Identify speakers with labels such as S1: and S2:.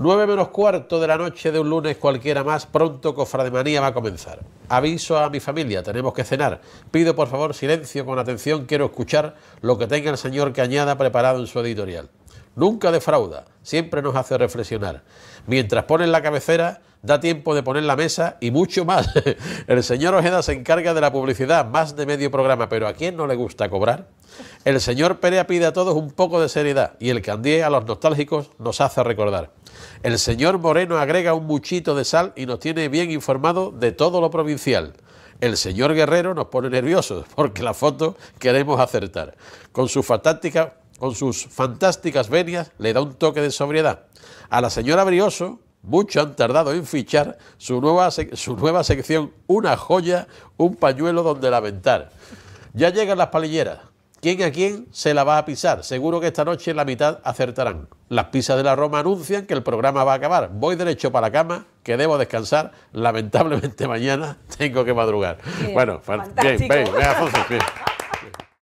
S1: 9 menos cuarto de la noche de un lunes cualquiera más, pronto Cofrademanía va a comenzar. Aviso a mi familia, tenemos que cenar. Pido por favor silencio con atención, quiero escuchar lo que tenga el señor Cañada preparado en su editorial. Nunca defrauda, siempre nos hace reflexionar. Mientras ponen la cabecera, da tiempo de poner la mesa y mucho más. El señor Ojeda se encarga de la publicidad, más de medio programa, pero ¿a quién no le gusta cobrar? El señor Perea pide a todos un poco de seriedad y el candié a los nostálgicos nos hace recordar. El señor Moreno agrega un muchito de sal y nos tiene bien informado de todo lo provincial. El señor Guerrero nos pone nerviosos porque la foto queremos acertar. Con su fantástica con sus fantásticas venias, le da un toque de sobriedad. A la señora Brioso, mucho han tardado en fichar su nueva, su nueva sección, una joya, un pañuelo donde lamentar. Ya llegan las palilleras. ¿Quién a quién se la va a pisar? Seguro que esta noche en la mitad acertarán. Las pisas de la Roma anuncian que el programa va a acabar. Voy derecho para la cama, que debo descansar. Lamentablemente mañana tengo que madrugar. bueno, bien, bien, bien.